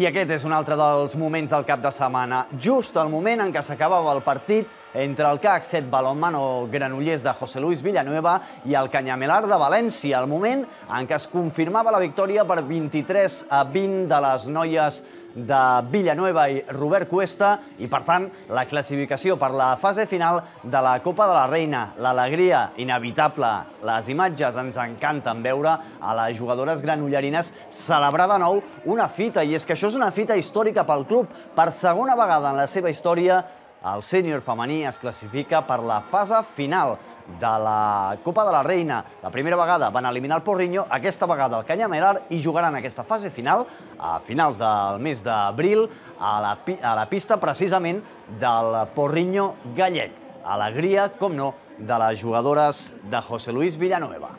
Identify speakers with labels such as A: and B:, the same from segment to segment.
A: I aquest és un altre dels moments del cap de setmana, just el moment en què s'acabava el partit entre el CAC 7 Balonmano Granollers de José Luis Villanueva i el Canyamelar de València, al moment en què es confirmava la victòria per 23 a 20 de les noies de Villanueva i Robert Cuesta i, per tant, la classificació per la fase final de la Copa de la Reina. L'alegria inevitable. Les imatges ens encanten veure a les jugadores granollerines celebrar de nou una fita, i és que això és una fita històrica pel club. Per segona vegada en la seva història, el sènior femení es classifica per la fase final de la Copa de la Reina. La primera vegada van eliminar el Porriño, aquesta vegada el Canyamelar, i jugaran aquesta fase final a finals del mes d'abril a, a la pista precisament del Porriño gallec. Alegria, com no, de les jugadores de José Luis Villanueva.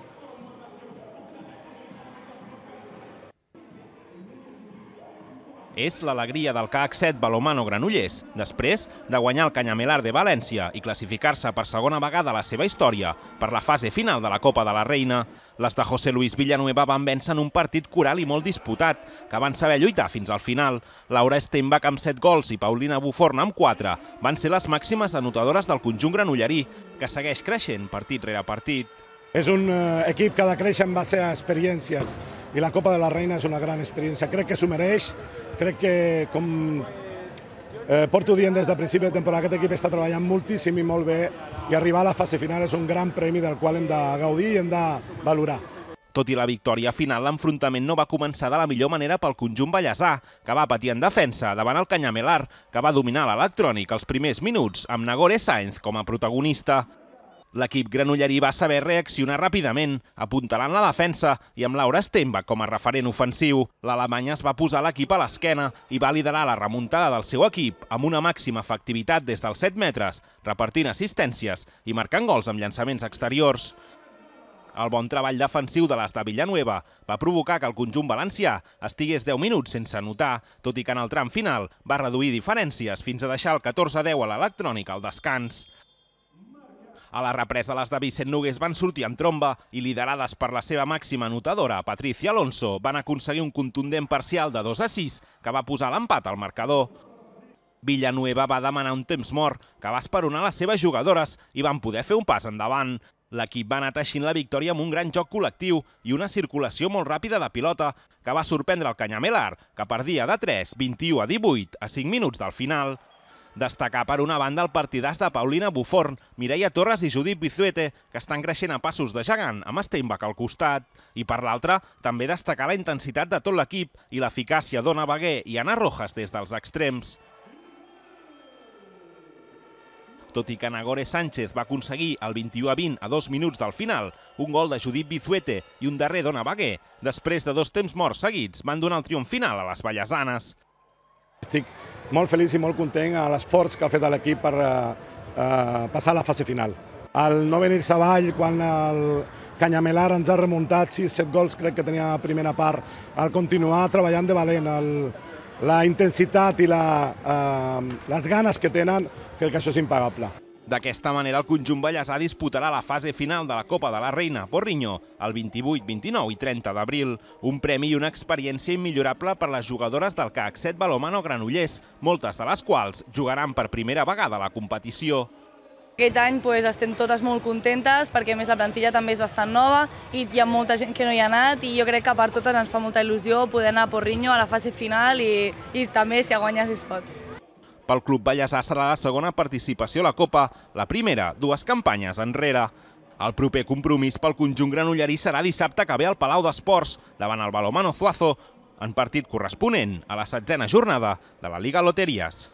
B: és l'alegria del CAC 7 Balomano Granollers, després de guanyar el Canyamelar de València i classificar-se per segona vegada a la seva història per la fase final de la Copa de la Reina. Les de José Luis Villanueva van vèncer en un partit coral i molt disputat, que van saber lluitar fins al final. Laura Steinbach amb 7 gols i Paulina Buforn amb 4 van ser les màximes anotadores del conjunt granollerí, que segueix creixent
C: partit rere partit. És un eh, equip que ha de créixer en base a experiències i la Copa de la Reina és una gran experiència. Crec que s'ho mereix, crec que com eh, porto dient des de principi de temporada, aquest equip està treballant moltíssim i molt bé i arribar a la fase final és un gran premi del qual hem de gaudir i hem de valorar.
B: Tot i la victòria final, l'enfrontament no va començar de la millor manera pel conjunt ballasà, que va patir en defensa davant el Canyamelar, que va dominar l'electrònic els primers minuts amb Nagore Sainz com a protagonista. L'equip granollerí va saber reaccionar ràpidament, apuntalant la defensa i amb Laura Stenba com a referent ofensiu. L'Alemanya es va posar l'equip a l'esquena i va liderar la remuntada del seu equip amb una màxima efectivitat des dels 7 metres, repartint assistències i marcant gols amb llançaments exteriors. El bon treball defensiu de les de Villanueva va provocar que el conjunt valencià estigués 10 minuts sense anotar, tot i que en el tram final va reduir diferències fins a deixar el 14-10 a l'electrònic al descans. A la represa, les de Vicent Nogués van sortir en tromba i, liderades per la seva màxima anotadora, Patricia Alonso, van aconseguir un contundent parcial de 2 a 6 que va posar l'empat al marcador. Villanueva va demanar un temps mort que va esperonar les seves jugadores i van poder fer un pas endavant. L'equip va anar teixint la victòria amb un gran joc col·lectiu i una circulació molt ràpida de pilota que va sorprendre el Canyamelar, que perdia de 3, 21 a 18, a 5 minuts del final. Destacar, per una banda, el partidàs de Paulina Buforn, Mireia Torres i Judit Bizuete, que estan creixent a passos de gegant, amb Steinbach al costat. I per l'altra, també destacar la intensitat de tot l'equip i l'eficàcia d'Ona Beguer i Anna Rojas des dels extrems. Tot i que Nagore Sánchez va aconseguir el 21 a 20 a dos minuts del final, un gol de Judit Bizuete i un darrer d'Ona Beguer, després de dos temps morts seguits, van donar el triomf final a les Vallesanes.
C: Estic molt feliç i molt content a l'esforç que ha fet l'equip per eh, eh passar a la fase final. El no venir-se avall quan el Canyamelar ens ha remuntat 6-7 gols, crec que tenia la primera part, el continuar treballant de valent, el, la intensitat i la, eh, les ganes que tenen, crec que això és impagable.
B: D'aquesta manera, el conjunt ballesà disputarà la fase final de la Copa de la Reina a Porriño el 28, 29 i 30 d'abril. Un premi i una experiència immillorable per les jugadores del CAC 7 Balomano Granollers, moltes de les quals jugaran per primera vegada la competició.
A: Aquest any pues, estem totes molt contentes perquè més la plantilla també és bastant nova i hi ha molta gent que no hi ha anat i jo crec que per totes ens fa molta il·lusió poder anar a Porriño a la fase final i, i també si guanyes es pot.
B: Pel Club Vallèsà serà la segona participació a la Copa, la primera dues campanyes enrere. El proper compromís pel conjunt granollerí serà dissabte que ve al Palau d'Esports, davant el Balomano Zuazo, en partit corresponent a la setzena jornada de la Liga Loteries.